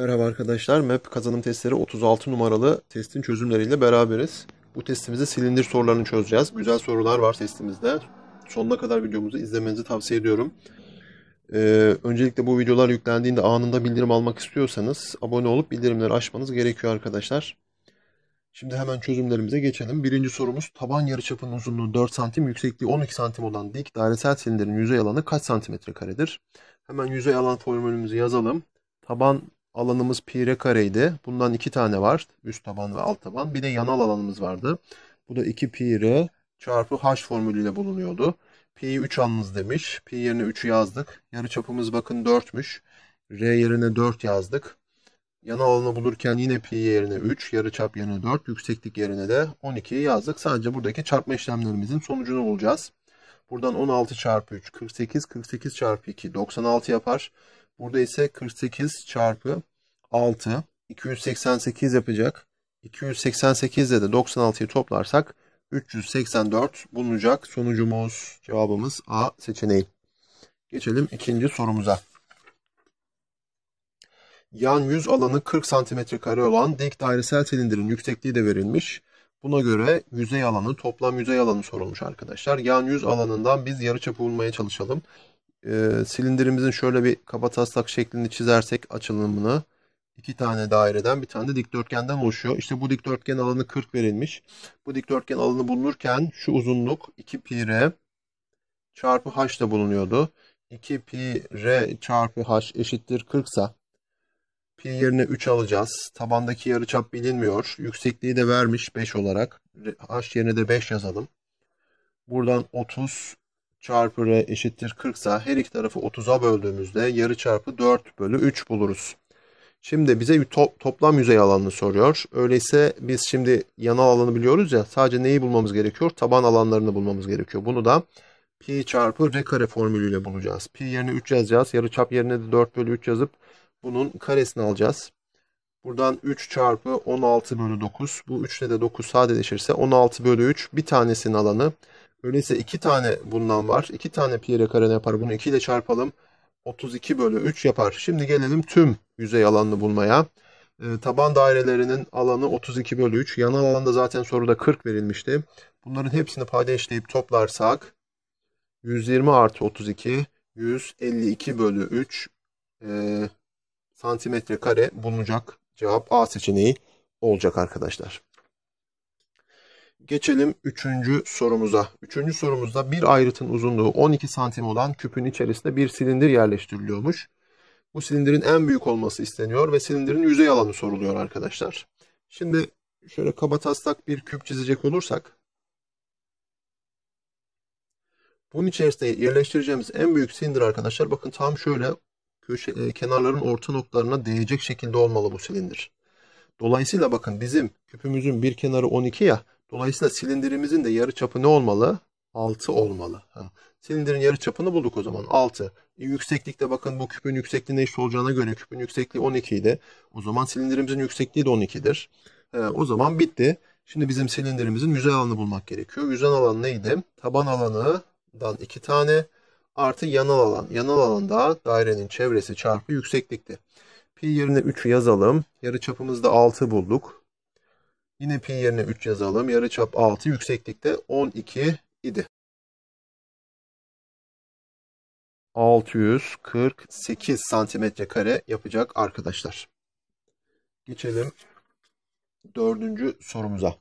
Merhaba arkadaşlar, Map e kazanım testleri 36 numaralı testin çözümleriyle beraberiz. Bu testimizde silindir sorularını çözeceğiz. Güzel sorular var testimizde. Sonuna kadar videomuzu izlemenizi tavsiye ediyorum. Ee, öncelikle bu videolar yüklendiğinde anında bildirim almak istiyorsanız abone olup bildirimleri açmanız gerekiyor arkadaşlar. Şimdi hemen çözümlerimize geçelim. Birinci sorumuz taban yarıçapının uzunluğu 4 santim, yüksekliği 12 santim olan dik dairesel silindirin yüzey alanı kaç santimetre karedir? Hemen yüzey alan formülümüzü yazalım. Taban alanımız pire kareydi. Bundan iki tane var. Üst taban ve alt taban. Bir de yanal alanımız vardı. Bu da 2 pi r çarpı h formülüyle bulunuyordu. Pi'yi 3 alınız demiş. Pi yerine 3'ü yazdık. Yarı çapımız bakın 4'müş. R yerine 4 yazdık. Yana alanı bulurken yine pi yerine 3, yarı çap yerine 4, yükseklik yerine de 12'yi yazdık. Sadece buradaki çarpma işlemlerimizin sonucunu bulacağız. Buradan 16 çarpı 3 48, 48 çarpı 2 96 yapar. Burada ise 48 çarpı 6 288 yapacak. 288 ile de 96'yı toplarsak 384 bulunacak sonucumuz. Cevabımız A seçeneği. Geçelim ikinci sorumuza. Yan yüz alanı 40 cm kare olan dik dairesel silindirin yüksekliği de verilmiş. Buna göre yüzey alanı, toplam yüzey alanı sorulmuş arkadaşlar. Yan yüz alanından biz yarıçapı bulmaya çalışalım e, silindirimizin şöyle bir kaba taslak şeklini çizersek açılımını iki tane daireden bir tane de dikdörtgenden oluşuyor. İşte bu dikdörtgen alanı 40 verilmiş. Bu dikdörtgen alanı bulunurken şu uzunluk 2 pi r çarpı h da bulunuyordu. 2 pi r çarpı h eşittir 40 sa pi yerine 3 alacağız. Tabandaki yarıçap bilinmiyor. Yüksekliği de vermiş 5 olarak. h yerine de 5 yazalım. Buradan 30 çarpı r eşittir 40 sa her iki tarafı 30'a böldüğümüzde yarı çarpı 4 bölü 3 buluruz. Şimdi bize top, toplam yüzey alanını soruyor. Öyleyse biz şimdi yanal alanı biliyoruz ya sadece neyi bulmamız gerekiyor? Taban alanlarını bulmamız gerekiyor. Bunu da pi çarpı r kare formülüyle bulacağız. Pi yerine 3 yazacağız. Yarı çap yerine de 4 bölü 3 yazıp bunun karesini alacağız. Buradan 3 çarpı 16 bölü 9. Bu 3 ile de 9 sadeleşirse 16 bölü 3 bir tanesinin alanı. Öyleyse 2 tane bundan var. 2 tane pi ile kare yapar? Bunu 2 ile çarpalım. 32 bölü 3 yapar. Şimdi gelelim tüm yüzey alanını bulmaya. Ee, taban dairelerinin alanı 32 bölü 3. Yanal alanda zaten soruda 40 verilmişti. Bunların hepsini paydaşlayıp toplarsak 120 artı 32 152 bölü 3 e, santimetre kare bulunacak. Cevap A seçeneği olacak arkadaşlar. Geçelim üçüncü sorumuza. Üçüncü sorumuzda bir ayrıtın uzunluğu 12 santim olan küpün içerisinde bir silindir yerleştiriliyormuş. Bu silindirin en büyük olması isteniyor ve silindirin yüzey alanı soruluyor arkadaşlar. Şimdi şöyle kabataslak bir küp çizecek olursak. Bunun içerisinde yerleştireceğimiz en büyük silindir arkadaşlar bakın tam şöyle köşe, e, kenarların orta noktalarına değecek şekilde olmalı bu silindir. Dolayısıyla bakın bizim küpümüzün bir kenarı 12 ya Dolayısıyla silindirimizin de yarı çapı ne olmalı? 6 olmalı. Ha. Silindirin yarı çapını bulduk o zaman. 6. E, yükseklikte bakın bu küpün yüksekliğine eşit olacağına göre küpün yüksekliği 12 idi. O zaman silindirimizin yüksekliği de 12'dir. E, o zaman bitti. Şimdi bizim silindirimizin yüzey alanını bulmak gerekiyor. Yüzey alanı neydi? Taban alanından 2 tane artı yanal alan. Yanal alanda dairenin çevresi çarpı yükseklikti. Pi yerine 3 yazalım. Yarı çapımızda 6 bulduk. Yine pi yerine 3 yazalım. Yarıçap 6 yükseklikte 12 idi. 648 santimetre kare yapacak arkadaşlar. Geçelim dördüncü sorumuza.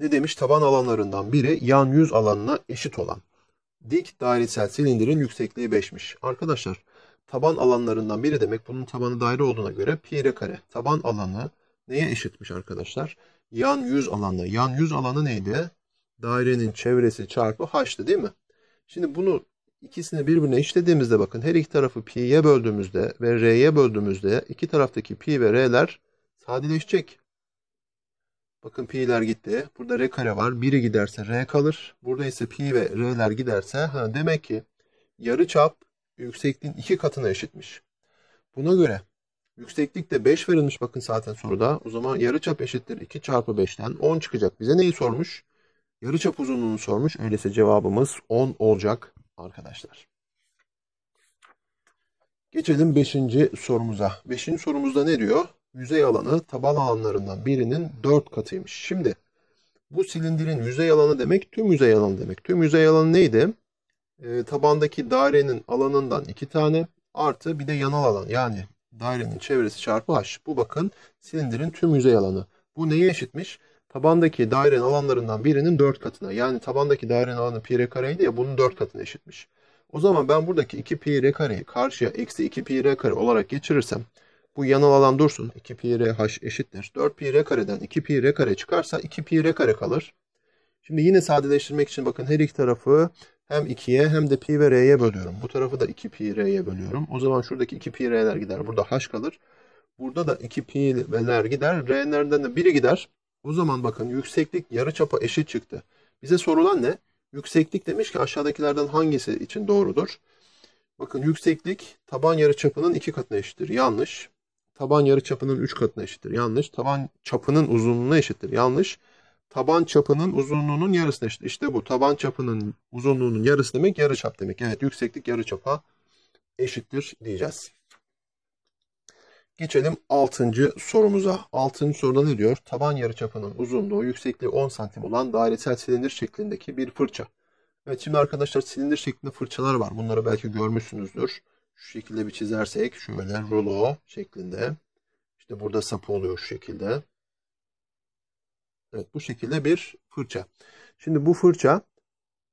Ne demiş? Taban alanlarından biri yan yüz alanına eşit olan. Dik dairesel silindirin yüksekliği 5'miş. Arkadaşlar taban alanlarından biri demek bunun tabanı daire olduğuna göre pi r kare. Taban alanı neye eşitmiş arkadaşlar? Yan yüz alanı. Yan yüz alanı neydi? Dairenin çevresi çarpı h'tı değil mi? Şimdi bunu ikisini birbirine işlediğimizde bakın her iki tarafı pi'ye böldüğümüzde ve r'ye böldüğümüzde iki taraftaki pi ve r'ler sadeleşecek. Bakın pi'ler gitti. Burada r kare var. Biri giderse r kalır. Burada ise pi ve r'ler giderse ha demek ki yarı çap yüksekliğin iki katına eşitmiş. Buna göre Yükseklik de 5 verilmiş bakın zaten soruda. O zaman yarıçap eşittir 2 çarpı 5'ten 10 çıkacak. Bize neyi sormuş? Yarıçap uzunluğunu sormuş. Öyleyse cevabımız 10 olacak arkadaşlar. Geçelim 5. sorumuza. 5. sorumuzda ne diyor? Yüzey alanı taban alanlarından birinin 4 katıymış. Şimdi bu silindirin yüzey alanı demek tüm yüzey alanı demek. Tüm yüzey alanı neydi? E, tabandaki dairenin alanından 2 tane artı bir de yanal alan yani Dairenin çevresi çarpı h. Bu bakın silindirin tüm yüzey alanı. Bu neye eşitmiş? Tabandaki dairenin alanlarından birinin 4 katına. Yani tabandaki dairenin alanı pi r kareydi ya bunun 4 katına eşitmiş. O zaman ben buradaki 2 pi r kareyi karşıya eksi 2 pi r kare olarak geçirirsem bu yanal alan dursun. 2 pi r h eşittir. 4 pi r kareden 2 pi r kare çıkarsa 2 pi r kare kalır. Şimdi yine sadeleştirmek için bakın her iki tarafı hem 2'ye hem de pi ve r'ye bölüyorum. Bu tarafı da 2 pi r'ye bölüyorum. O zaman şuradaki 2 pi r'ler gider. Burada h kalır. Burada da 2 pi r'ler gider. R'lerden de biri gider. O zaman bakın yükseklik yarıçapa eşit çıktı. Bize sorulan ne? Yükseklik demiş ki aşağıdakilerden hangisi için doğrudur? Bakın yükseklik taban yarıçapının 2 katına eşittir. Yanlış. Taban yarıçapının 3 katına eşittir. Yanlış. Taban çapının uzunluğuna eşittir. Yanlış taban çapının uzunluğunun yarısı. işte. İşte bu taban çapının uzunluğunun yarısı demek yarı çap demek. Evet yükseklik yarı çapa eşittir diyeceğiz. Geçelim 6. sorumuza. 6. soruda ne diyor? Taban yarıçapının uzunluğu yüksekliği 10 santim olan dairesel silindir şeklindeki bir fırça. Evet şimdi arkadaşlar silindir şeklinde fırçalar var. Bunları belki görmüşsünüzdür. Şu şekilde bir çizersek şöyle rulo şeklinde. İşte burada sapı oluyor şu şekilde. Evet bu şekilde bir fırça. Şimdi bu fırça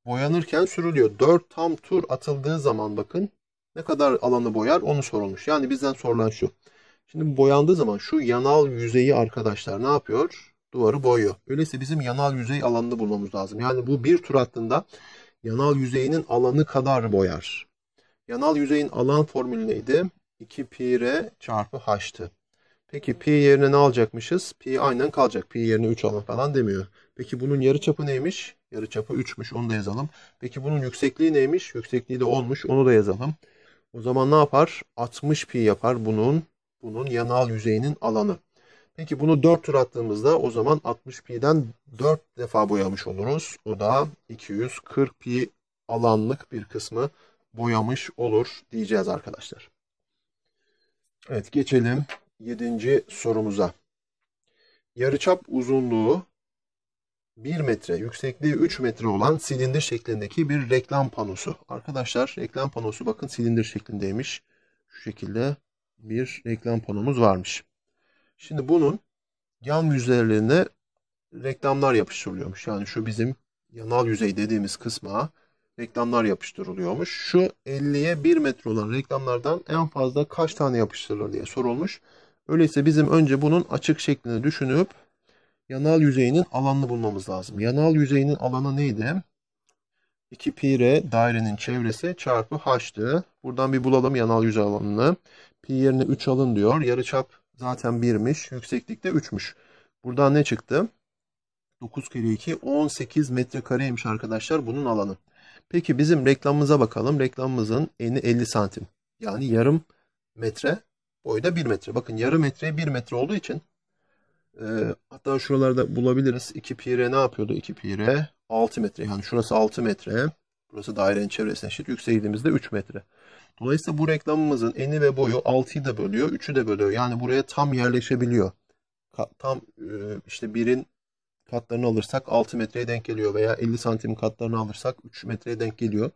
boyanırken sürülüyor. 4 tam tur atıldığı zaman bakın ne kadar alanı boyar onu sorulmuş. Yani bizden sorulan şu. Şimdi boyandığı zaman şu yanal yüzeyi arkadaşlar ne yapıyor? Duvarı boyuyor. Öyleyse bizim yanal yüzey alanını bulmamız lazım. Yani bu bir tur attığında yanal yüzeyinin alanı kadar boyar. Yanal yüzeyin alan formülü neydi? 2 pi r çarpı h'tı. Peki pi yerine ne alacakmışız? Pi aynen kalacak. Pi yerine 3 alın falan demiyor. Peki bunun yarı çapı neymiş? Yarı çapı 3'müş. Onu da yazalım. Peki bunun yüksekliği neymiş? Yüksekliği de 10'muş. Onu da yazalım. O zaman ne yapar? 60 pi yapar bunun bunun yanal yüzeyinin alanı. Peki bunu 4 tur attığımızda o zaman 60 pi'den 4 defa boyamış oluruz. O da 240 pi alanlık bir kısmı boyamış olur diyeceğiz arkadaşlar. Evet geçelim 7. sorumuza. Yarıçap uzunluğu 1 metre, yüksekliği 3 metre olan silindir şeklindeki bir reklam panosu. Arkadaşlar reklam panosu bakın silindir şeklindeymiş. Şu şekilde bir reklam panomuz varmış. Şimdi bunun yan yüzeylerine reklamlar yapıştırılıyormuş. Yani şu bizim yanal yüzey dediğimiz kısma reklamlar yapıştırılıyormuş. Şu 50'ye 1 metre olan reklamlardan en fazla kaç tane yapıştırılır diye sorulmuş. Öyleyse bizim önce bunun açık şeklini düşünüp yanal yüzeyinin alanını bulmamız lazım. Yanal yüzeyinin alanı neydi? 2 pi r dairenin çevresi çarpı h'tı. Buradan bir bulalım yanal yüzey alanını. Pi yerine 3 alın diyor. Yarıçap zaten 1'miş. Yükseklik de 3'müş. Buradan ne çıktı? 9 kere 2 18 metrekareymiş arkadaşlar bunun alanı. Peki bizim reklamımıza bakalım. Reklamımızın eni 50 santim. Yani yarım metre Boyu da 1 metre. Bakın yarım metreye 1 metre olduğu için e, hatta şuralarda bulabiliriz. 2 pi re ne yapıyordu? 2 pi re 6 metre. Yani şurası 6 metre. Burası dairenin çevresine eşit. Yüksekliğimizde 3 metre. Dolayısıyla bu reklamımızın eni ve boyu 6'yı da bölüyor, 3'ü de bölüyor. Yani buraya tam yerleşebiliyor. Tam e, işte birin katlarını alırsak 6 metreye denk geliyor veya 50 santim katlarını alırsak 3 metreye denk geliyor.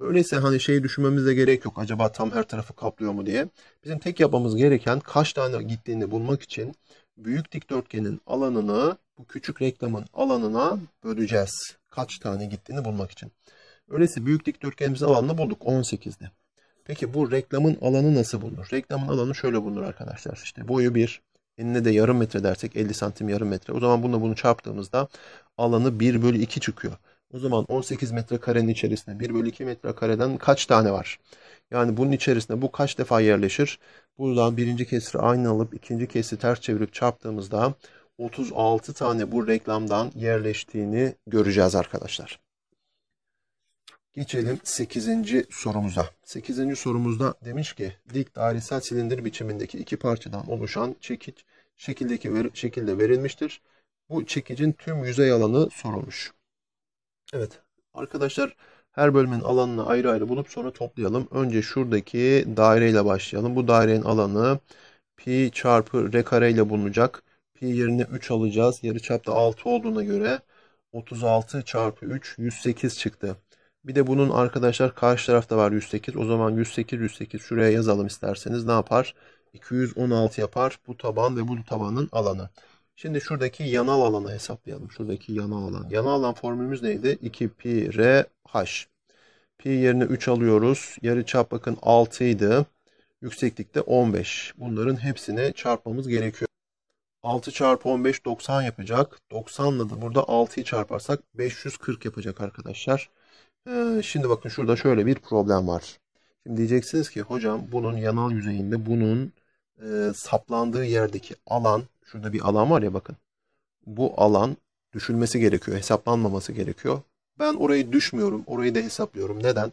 Öyleyse hani şey düşünmemize gerek yok. Acaba tam her tarafı kaplıyor mu diye. Bizim tek yapmamız gereken kaç tane gittiğini bulmak için büyük dikdörtgenin alanını bu küçük reklamın alanına böleceğiz. Kaç tane gittiğini bulmak için. Öyleyse büyük dikdörtgenimizin alanını bulduk 18'de. Peki bu reklamın alanı nasıl bulunur? Reklamın alanı şöyle bulunur arkadaşlar. İşte boyu 1, enine de yarım metre dersek 50 santim yarım metre. O zaman bununla bunu çarptığımızda alanı 1 bölü 2 çıkıyor. O zaman 18 metrekarenin içerisinde 1 bölü 2 metrekareden kaç tane var? Yani bunun içerisinde bu kaç defa yerleşir? Buradan birinci kesri aynı alıp ikinci kesri ters çevirip çarptığımızda 36 tane bu reklamdan yerleştiğini göreceğiz arkadaşlar. Geçelim 8. sorumuza. 8. sorumuzda demiş ki dik dairesel silindir biçimindeki iki parçadan oluşan çekiç şekildeki ver şekilde verilmiştir. Bu çekicin tüm yüzey alanı sorulmuş. Evet. Arkadaşlar her bölümün alanını ayrı ayrı bulup sonra toplayalım. Önce şuradaki daireyle başlayalım. Bu dairenin alanı pi çarpı r kare ile bulunacak. Pi yerine 3 alacağız. Yarıçap da 6 olduğuna göre 36 çarpı 3 108 çıktı. Bir de bunun arkadaşlar karşı tarafta var 108. O zaman 108 108 şuraya yazalım isterseniz ne yapar? 216 yapar bu taban ve bu tabanın alanı. Şimdi şuradaki yanal alanı hesaplayalım. Şuradaki yanal alan. Yanal alan formülümüz neydi? 2 pi r h. Pi yerine 3 alıyoruz. Yarı çap bakın 6 idi. Yükseklikte 15. Bunların hepsini çarpmamız gerekiyor. 6 çarpı 15 90 yapacak. 90 ile burada 6'yı çarparsak 540 yapacak arkadaşlar. Ee, şimdi bakın şurada şöyle bir problem var. Şimdi diyeceksiniz ki hocam bunun yanal yüzeyinde bunun e, saplandığı yerdeki alan Şurada bir alan var ya bakın. Bu alan düşülmesi gerekiyor, hesaplanmaması gerekiyor. Ben orayı düşmüyorum, orayı da hesaplıyorum. Neden?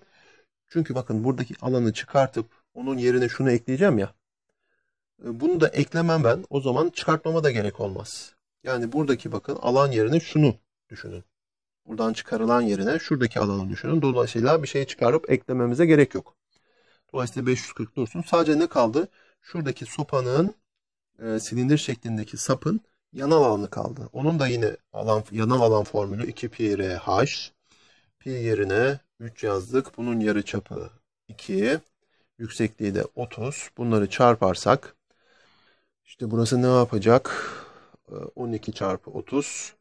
Çünkü bakın buradaki alanı çıkartıp onun yerine şunu ekleyeceğim ya. E, bunu da eklemem ben. O zaman çıkartmama da gerek olmaz. Yani buradaki bakın alan yerine şunu düşünün. Buradan çıkarılan yerine şuradaki alanı düşünün. Dolayısıyla bir şey çıkarıp eklememize gerek yok. Dolayısıyla 540 dursun. Sadece ne kaldı? Şuradaki sopanın e, silindir şeklindeki sapın yan alanı kaldı. Onun da yine alan, yanal alan formülü 2 pi r h. Pi yerine 3 yazdık. Bunun yarı çapı 2. Yüksekliği de 30. Bunları çarparsak işte burası ne yapacak? 12 e, çarpı 30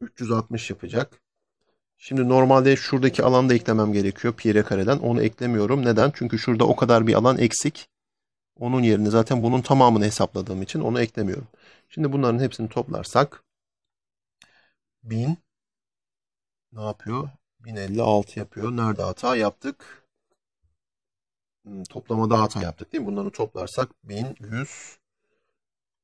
360 yapacak. Şimdi normalde şuradaki alan da eklemem gerekiyor pi r kareden. Onu eklemiyorum. Neden? Çünkü şurada o kadar bir alan eksik. Onun yerine zaten bunun tamamını hesapladığım için onu eklemiyorum. Şimdi bunların hepsini toplarsak 1000 ne yapıyor? 1056 yapıyor. Nerede hata yaptık? Hmm, toplamada hata yaptık değil mi? Bunları toplarsak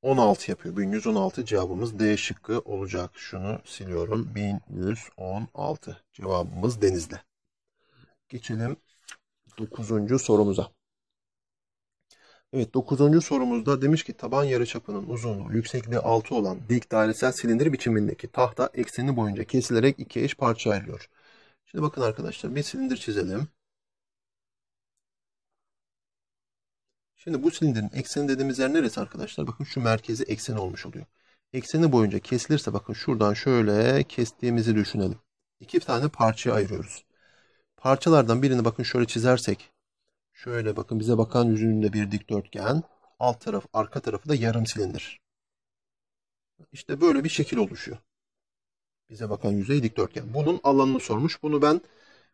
1116 yapıyor. 1116 cevabımız D şıkkı olacak. Şunu siliyorum. 1116 cevabımız denizde. Geçelim 9. sorumuza. Evet 9. sorumuzda demiş ki taban yarıçapının uzunluğu yüksekliği 6 olan dik dairesel silindir biçimindeki tahta ekseni boyunca kesilerek iki eş parça ayrılıyor. Şimdi bakın arkadaşlar bir silindir çizelim. Şimdi bu silindirin ekseni dediğimiz yer neresi arkadaşlar? Bakın şu merkezi eksen olmuş oluyor. Ekseni boyunca kesilirse bakın şuradan şöyle kestiğimizi düşünelim. İki tane parçaya ayırıyoruz. Parçalardan birini bakın şöyle çizersek Şöyle bakın bize bakan yüzünde bir dikdörtgen. Alt taraf, arka tarafı da yarım silindir. İşte böyle bir şekil oluşuyor. Bize bakan yüzey dikdörtgen. Bunun alanını sormuş. Bunu ben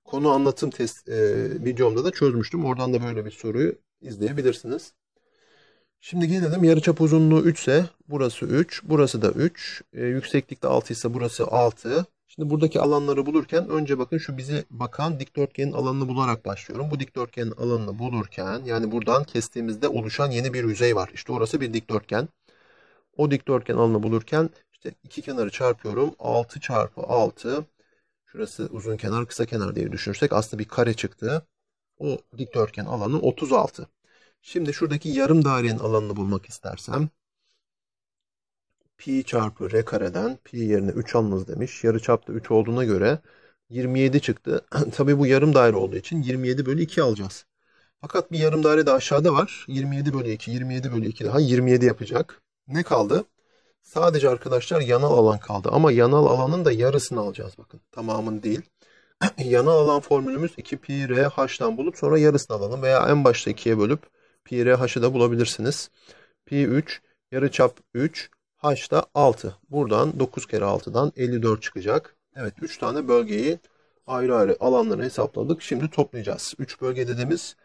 konu anlatım test e, videomda da çözmüştüm. Oradan da böyle bir soruyu izleyebilirsiniz. Şimdi gelelim yarıçap uzunluğu 3 ise burası 3, burası da 3. E, yükseklikte 6 ise burası 6. Şimdi buradaki alanları bulurken önce bakın şu bize bakan dikdörtgenin alanını bularak başlıyorum. Bu dikdörtgenin alanını bulurken yani buradan kestiğimizde oluşan yeni bir yüzey var. İşte orası bir dikdörtgen. O dikdörtgen alanını bulurken işte iki kenarı çarpıyorum. 6 çarpı 6. Şurası uzun kenar kısa kenar diye düşünürsek aslında bir kare çıktı. O dikdörtgen alanı 36. Şimdi şuradaki yarım dairenin alanını bulmak istersem pi çarpı r kareden pi yerine 3 alınız demiş. Yarı çapta 3 olduğuna göre 27 çıktı. Tabii bu yarım daire olduğu için 27 bölü 2 alacağız. Fakat bir yarım daire de aşağıda var. 27 bölü 2, 27 bölü 2 daha 27 yapacak. Ne kaldı? Sadece arkadaşlar yanal alan kaldı. Ama yanal alanın da yarısını alacağız bakın. tamamın değil. yanal alan formülümüz 2 pi r h'dan bulup sonra yarısını alalım. Veya en başta 2'ye bölüp pi r h'ı da bulabilirsiniz. Pi 3, yarı çap 3, H da 6. Buradan 9 kere 6'dan 54 çıkacak. Evet 3 tane bölgeyi ayrı ayrı alanları hesapladık. Şimdi toplayacağız. 3 bölge dediğimiz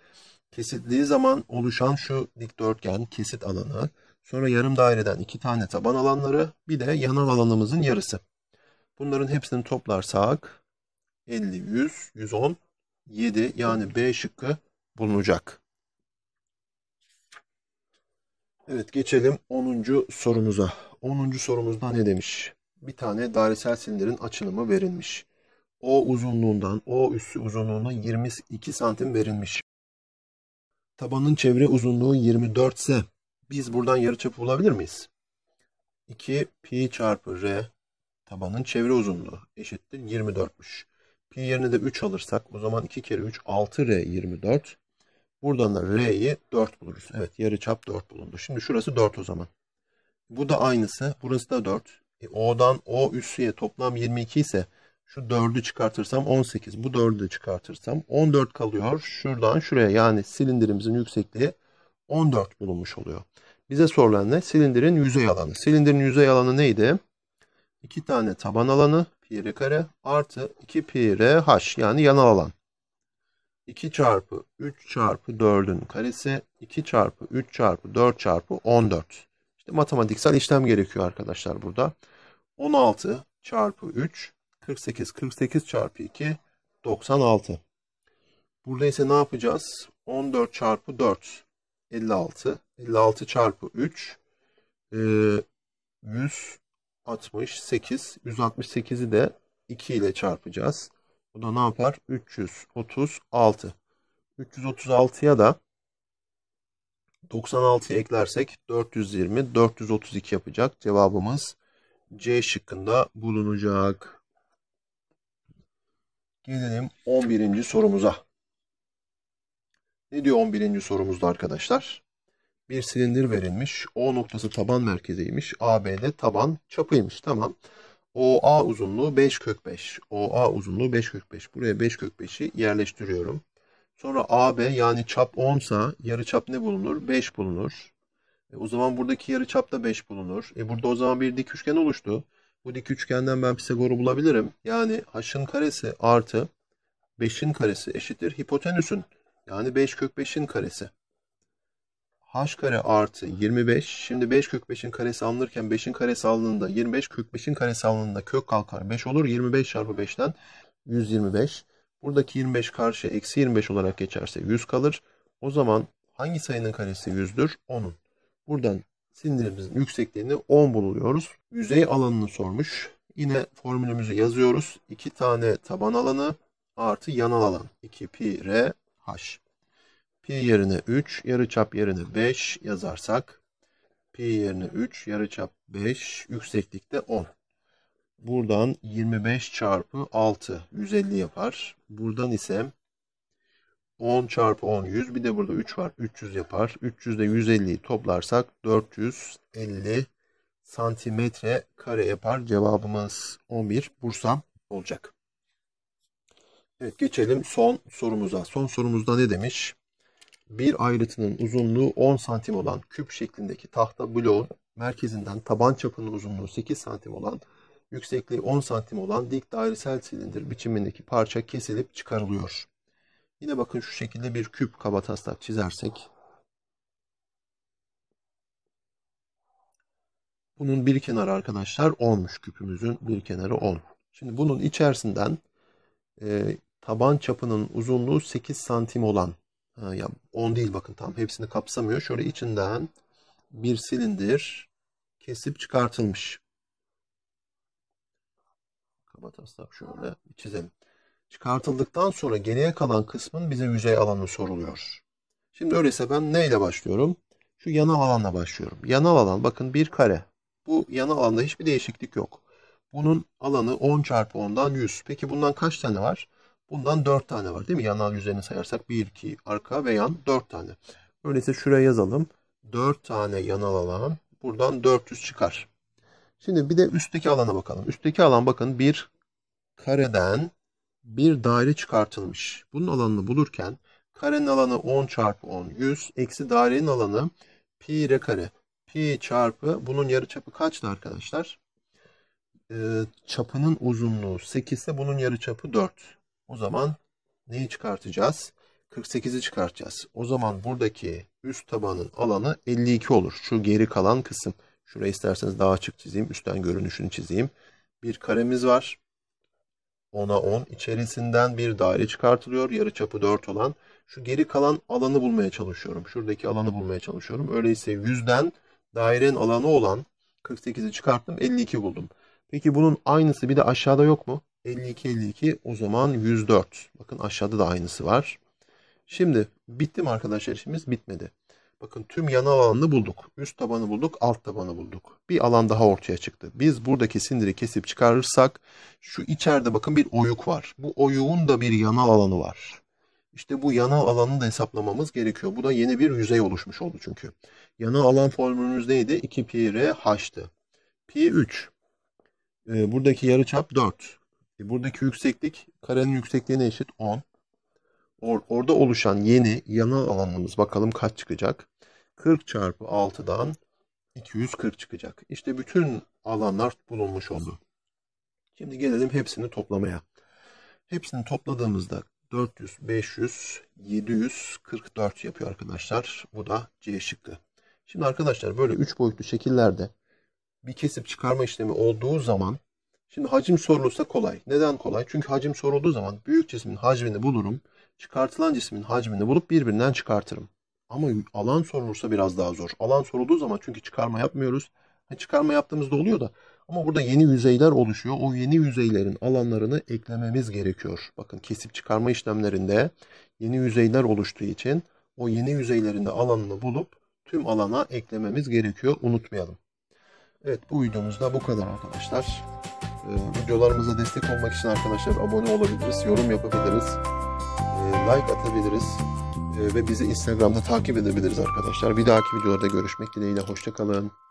kesitliği zaman oluşan şu dikdörtgen kesit alanı. Sonra yarım daireden 2 tane taban alanları. Bir de yanal alanımızın yarısı. Bunların hepsini toplarsak 50, 100, 110, 7 yani B şıkkı bulunacak. Evet geçelim 10. sorumuza. 10. sorumuzda ne demiş? Bir tane dairesel silindirin açılımı verilmiş. O uzunluğundan, O üssü uzunluğundan 22 santim verilmiş. Tabanın çevre uzunluğu 24 ise biz buradan yarıçap bulabilir miyiz? 2 pi çarpı r tabanın çevre uzunluğu eşittir 24'müş. Pi yerine de 3 alırsak o zaman 2 kere 3 6 r 24 Buradan da R'yi 4 buluruz. Evet yarı çap 4 bulundu. Şimdi şurası 4 o zaman. Bu da aynısı. Burası da 4. E, O'dan O üssüye toplam 22 ise şu 4'ü çıkartırsam 18. Bu 4'ü çıkartırsam 14 kalıyor. Şuradan şuraya yani silindirimizin yüksekliği 14 bulunmuş oluyor. Bize sorulan ne? Silindirin yüzey alanı. Silindirin yüzey alanı neydi? 2 tane taban alanı pi r kare artı 2 pi r h yani yanal alan. 2 çarpı 3 çarpı 4'ün karesi 2 çarpı 3 çarpı 4 çarpı 14. İşte matematiksel işlem gerekiyor arkadaşlar burada. 16 çarpı 3 48 48 çarpı 2 96. Burada ise ne yapacağız? 14 çarpı 4 56 56 çarpı 3 168 168'i de 2 ile çarpacağız. Bu da ne yapar? 336. 336'ya da 96 eklersek 420, 432 yapacak. Cevabımız C şıkkında bulunacak. Gelelim 11. sorumuza. Ne diyor 11. sorumuzda arkadaşlar? Bir silindir verilmiş. O noktası taban merkeziymiş. ABD taban çapıymış. Tamam. OA uzunluğu 5 kök 5. OA uzunluğu 5 kök 5. Buraya 5 kök 5'i yerleştiriyorum. Sonra AB yani çap 10 sa yarıçap ne bulunur? 5 bulunur. E, o zaman buradaki yarıçap da 5 bulunur. E, burada o zaman bir dik üçgen oluştu. Bu dik üçgenden ben Pisagor'u bulabilirim. Yani h'ın karesi artı 5'in karesi eşittir hipotenüsün. Yani 5 kök 5'in karesi h kare artı 25. Şimdi 5 kök 5'in karesi alınırken 5'in karesi alındığında 25 kök 5'in karesi alındığında kök kalkar 5 olur. 25 çarpı 5'ten 125. Buradaki 25 karşı eksi 25 olarak geçerse 100 kalır. O zaman hangi sayının karesi 100'dür? 10'un. Buradan sinirimizin yüksekliğini 10 buluyoruz. Yüzey alanını sormuş. Yine formülümüzü yazıyoruz. 2 tane taban alanı artı yanal alan. 2 pi r h. Pi yerine 3, yarıçap yerine 5 yazarsak pi yerine 3, yarıçap 5, yükseklikte 10. Buradan 25 çarpı 6 150 yapar. Buradan ise 10 çarpı 10 100 bir de burada 3 var 300 yapar. 300 ile 150'yi toplarsak 450 santimetre kare yapar. Cevabımız 11 Bursa olacak. Evet geçelim son sorumuza. Son sorumuzda ne demiş? bir ayrıtının uzunluğu 10 santim olan küp şeklindeki tahta bloğun merkezinden taban çapının uzunluğu 8 santim olan yüksekliği 10 santim olan dik dairesel silindir biçimindeki parça kesilip çıkarılıyor. Yine bakın şu şekilde bir küp kabataslak çizersek. Bunun bir kenarı arkadaşlar 10'muş küpümüzün bir kenarı 10. Şimdi bunun içerisinden e, taban çapının uzunluğu 8 santim olan ee, ya 10 değil bakın tam hepsini kapsamıyor. Şöyle içinden bir silindir kesip çıkartılmış. Kaba taslak şöyle çizelim. Çıkartıldıktan sonra geriye kalan kısmın bize yüzey alanı soruluyor. Şimdi öyleyse ben neyle başlıyorum? Şu yanal alanla başlıyorum. Yanal alan bakın bir kare. Bu yanal alanda hiçbir değişiklik yok. Bunun alanı 10 çarpı 10'dan 100. Peki bundan kaç tane var? Bundan 4 tane var değil mi? Yanal yüzeyini sayarsak 1, 2, arka ve yan 4 tane. Öyleyse şuraya yazalım. 4 tane yanal alan. Buradan 400 çıkar. Şimdi bir de üstteki alana bakalım. Üstteki alan bakın bir kareden bir daire çıkartılmış. Bunun alanını bulurken karenin alanı 10 çarpı 10 100 eksi dairenin alanı pi r kare. Pi çarpı bunun yarıçapı kaçtı arkadaşlar? Ee, çapının uzunluğu 8 ise bunun yarıçapı 4. O zaman neyi çıkartacağız? 48'i çıkartacağız. O zaman buradaki üst tabanın alanı 52 olur. Şu geri kalan kısım. şurayı isterseniz daha açık çizeyim. Üstten görünüşünü çizeyim. Bir karemiz var. 10'a 10. İçerisinden bir daire çıkartılıyor. Yarı çapı 4 olan. Şu geri kalan alanı bulmaya çalışıyorum. Şuradaki alanı bulmaya çalışıyorum. Öyleyse 100'den dairenin alanı olan 48'i çıkarttım. 52 buldum. Peki bunun aynısı bir de aşağıda yok mu? 52 52 o zaman 104. Bakın aşağıda da aynısı var. Şimdi bitti mi arkadaşlar işimiz? Bitmedi. Bakın tüm yan alanını bulduk. Üst tabanı bulduk, alt tabanı bulduk. Bir alan daha ortaya çıktı. Biz buradaki sindiri kesip çıkarırsak şu içeride bakın bir oyuk var. Bu oyuğun da bir yanal alanı var. İşte bu yanal alanı da hesaplamamız gerekiyor. Bu da yeni bir yüzey oluşmuş oldu çünkü. Yanal alan formülümüz neydi? 2 pi r h'tı. Pi 3. Ee, buradaki yarıçap 4. E, buradaki yükseklik karenin yüksekliğine eşit 10. Or orada oluşan yeni yanal alanımız bakalım kaç çıkacak? 40 çarpı 6'dan 240 çıkacak. İşte bütün alanlar bulunmuş oldu. Şimdi gelelim hepsini toplamaya. Hepsini topladığımızda 400, 500, 744 yapıyor arkadaşlar. Bu da C şıkkı. Şimdi arkadaşlar böyle 3 boyutlu şekillerde bir kesip çıkarma işlemi olduğu zaman Şimdi hacim sorulursa kolay. Neden kolay? Çünkü hacim sorulduğu zaman büyük cismin hacmini bulurum. Çıkartılan cismin hacmini bulup birbirinden çıkartırım. Ama alan sorulursa biraz daha zor. Alan sorulduğu zaman çünkü çıkarma yapmıyoruz. Yani çıkarma yaptığımızda oluyor da ama burada yeni yüzeyler oluşuyor. O yeni yüzeylerin alanlarını eklememiz gerekiyor. Bakın kesip çıkarma işlemlerinde yeni yüzeyler oluştuğu için o yeni yüzeylerin de alanını bulup tüm alana eklememiz gerekiyor. Unutmayalım. Evet bu videomuzda bu kadar arkadaşlar. E, videolarımıza destek olmak için arkadaşlar abone olabiliriz, yorum yapabiliriz, ee, like atabiliriz ee, ve bizi Instagram'da takip edebiliriz arkadaşlar. Bir dahaki videolarda görüşmek dileğiyle. Hoşçakalın.